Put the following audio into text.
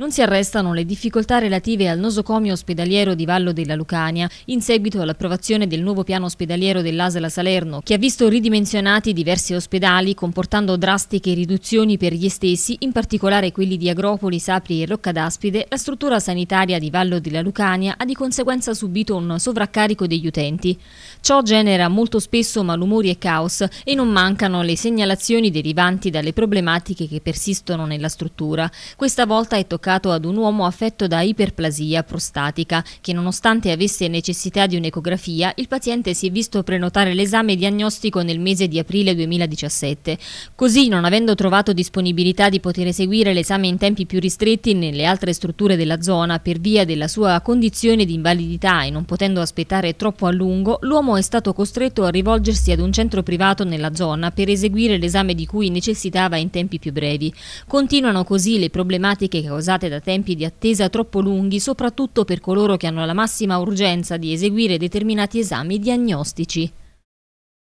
Non si arrestano le difficoltà relative al nosocomio ospedaliero di Vallo della Lucania in seguito all'approvazione del nuovo piano ospedaliero dell'Asela Salerno, che ha visto ridimensionati diversi ospedali comportando drastiche riduzioni per gli stessi, in particolare quelli di Agropoli, Sapri e Rocca d'Aspide, la struttura sanitaria di Vallo della Lucania ha di conseguenza subito un sovraccarico degli utenti. Ciò genera molto spesso malumori e caos e non mancano le segnalazioni derivanti dalle problematiche che persistono nella struttura. Questa volta è toccato dedicato ad un uomo affetto da iperplasia prostatica che nonostante avesse necessità di un'ecografia, il paziente si è visto prenotare l'esame diagnostico nel mese di aprile 2017. Così, non avendo trovato disponibilità di poter eseguire l'esame in tempi più ristretti nelle altre strutture della zona per via della sua condizione di invalidità e non potendo aspettare troppo a lungo, l'uomo è stato costretto a rivolgersi ad un centro privato nella zona per eseguire l'esame di cui necessitava in tempi più brevi. Continuano così le problematiche causate causate da tempi di attesa troppo lunghi, soprattutto per coloro che hanno la massima urgenza di eseguire determinati esami diagnostici.